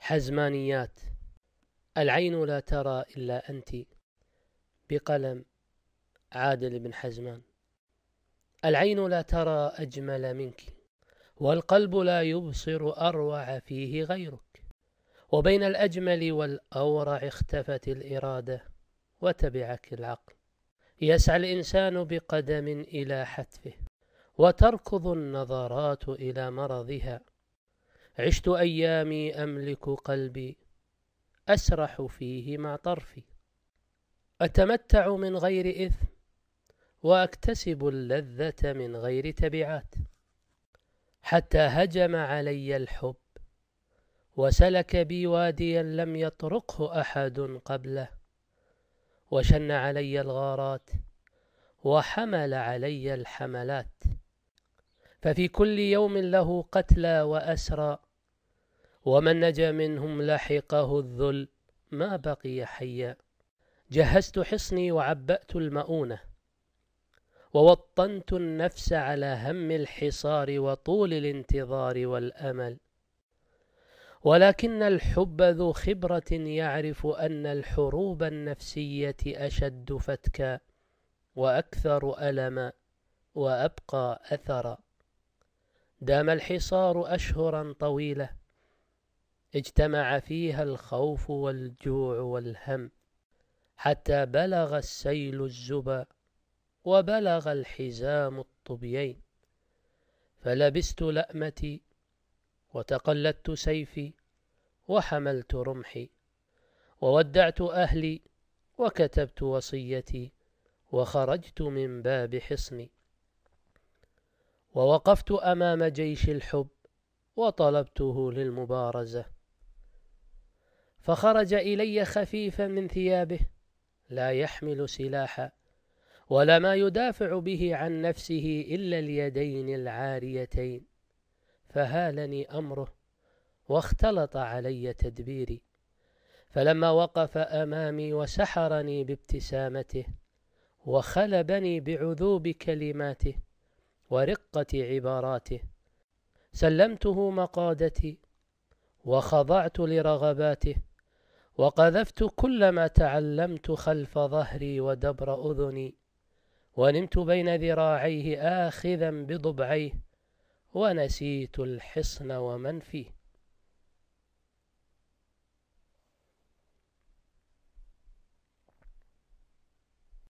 حزمانيات العين لا ترى إلا أنت بقلم عادل بن حزمان العين لا ترى أجمل منك والقلب لا يبصر أروع فيه غيرك وبين الأجمل والأورع اختفت الإرادة وتبعك العقل يسعى الإنسان بقدم إلى حتفه وتركض النظرات إلى مرضها عشت أيامي أملك قلبي أسرح فيه مع طرفي أتمتع من غير إثم وأكتسب اللذة من غير تبعات حتى هجم علي الحب وسلك بي واديا لم يطرقه أحد قبله وشن علي الغارات وحمل علي الحملات ففي كل يوم له قتلى وأسرى ومن نجا منهم لحقه الذل ما بقي حيا جهزت حصني وعبأت المؤونة ووطنت النفس على هم الحصار وطول الانتظار والأمل ولكن الحب ذو خبرة يعرف أن الحروب النفسية أشد فتكا وأكثر ألما وأبقى أثرا دام الحصار أشهرا طويلة اجتمع فيها الخوف والجوع والهم حتى بلغ السيل الزبا وبلغ الحزام الطبيين فلبست لأمتي وتقلدت سيفي وحملت رمحي وودعت أهلي وكتبت وصيتي وخرجت من باب حصني ووقفت أمام جيش الحب وطلبته للمبارزة فخرج إلي خفيفا من ثيابه لا يحمل سلاحا ولا ما يدافع به عن نفسه إلا اليدين العاريتين فهالني أمره واختلط علي تدبيري فلما وقف أمامي وسحرني بابتسامته وخلبني بعذوب كلماته ورقة عباراته سلمته مقادتي وخضعت لرغباته وقذفت كل ما تعلمت خلف ظهري ودبر أذني ونمت بين ذراعيه آخذا بضبعيه ونسيت الحصن ومن فيه